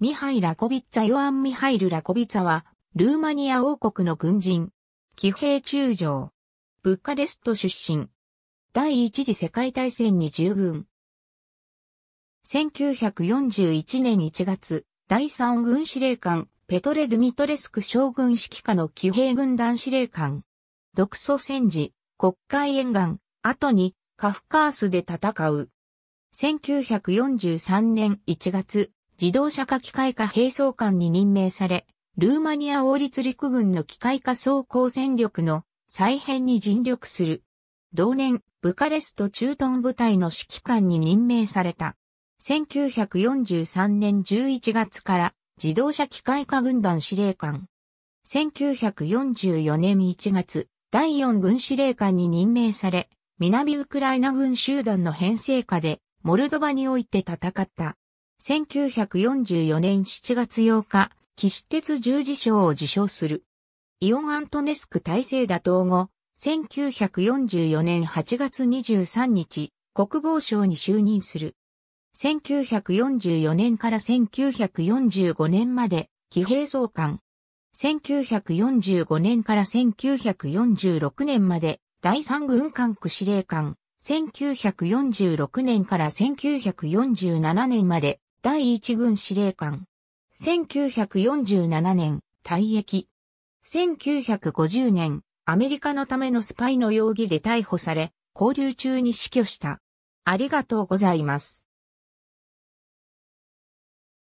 ミハイ・ラコビッツァ・ヨアン・ミハイル・ラコビッツァは、ルーマニア王国の軍人。騎兵中将。ブッカレスト出身。第一次世界大戦に従軍。1941年1月、第三軍司令官、ペトレ・ドゥミトレスク将軍指揮下の騎兵軍団司令官。独ソ戦時、国会沿岸、後にカフカースで戦う。1943年1月、自動車化機械化兵装官に任命され、ルーマニア王立陸軍の機械化装甲戦力の再編に尽力する。同年、ブカレスト駐屯部隊の指揮官に任命された。1943年11月から自動車機械化軍団司令官。1944年1月、第4軍司令官に任命され、南ウクライナ軍集団の編成下で、モルドバにおいて戦った。1944年7月8日、騎士鉄十字章を受章する。イオン・アントネスク体制打倒後、1944年8月23日、国防省に就任する。1944年から1945年まで、騎兵総監。1945年から1946年まで、第三軍管区司令官。1946年から1947年まで、第一軍司令官。1947年、退役。1950年、アメリカのためのスパイの容疑で逮捕され、交流中に死去した。ありがとうございます。